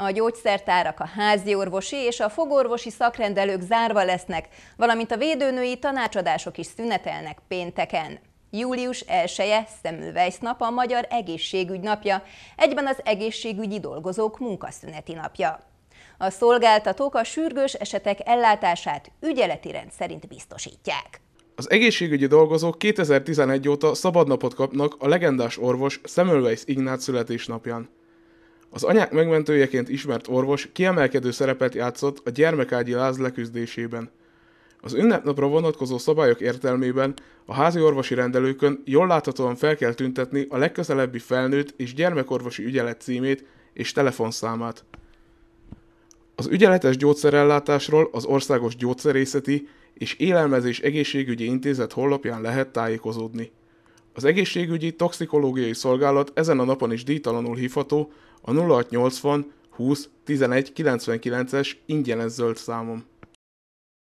A gyógyszertárak, a házi orvosi és a fogorvosi szakrendelők zárva lesznek, valamint a védőnői tanácsadások is szünetelnek pénteken. Július 1-e Szemülvejsz nap a Magyar Egészségügy napja, egyben az egészségügyi dolgozók munkaszüneti napja. A szolgáltatók a sürgős esetek ellátását ügyeleti rend szerint biztosítják. Az egészségügyi dolgozók 2011 óta szabadnapot kapnak a legendás orvos Semmelweis Ignác születésnapján. Az anyák megmentőjeként ismert orvos kiemelkedő szerepet játszott a gyermekágyi láz leküzdésében. Az ünnepnapra vonatkozó szabályok értelmében a házi orvosi rendelőkön jól láthatóan fel kell tüntetni a legközelebbi felnőtt és gyermekorvosi ügyelet címét és telefonszámát. Az ügyeletes gyógyszerellátásról az Országos Gyógyszerészeti és Élelmezés Egészségügyi Intézet honlapján lehet tájékozódni. Az egészségügyi toxikológiai szolgálat ezen a napon is díjtalanul hívható a 0680 20 11 99-es ingyenes zöld számom.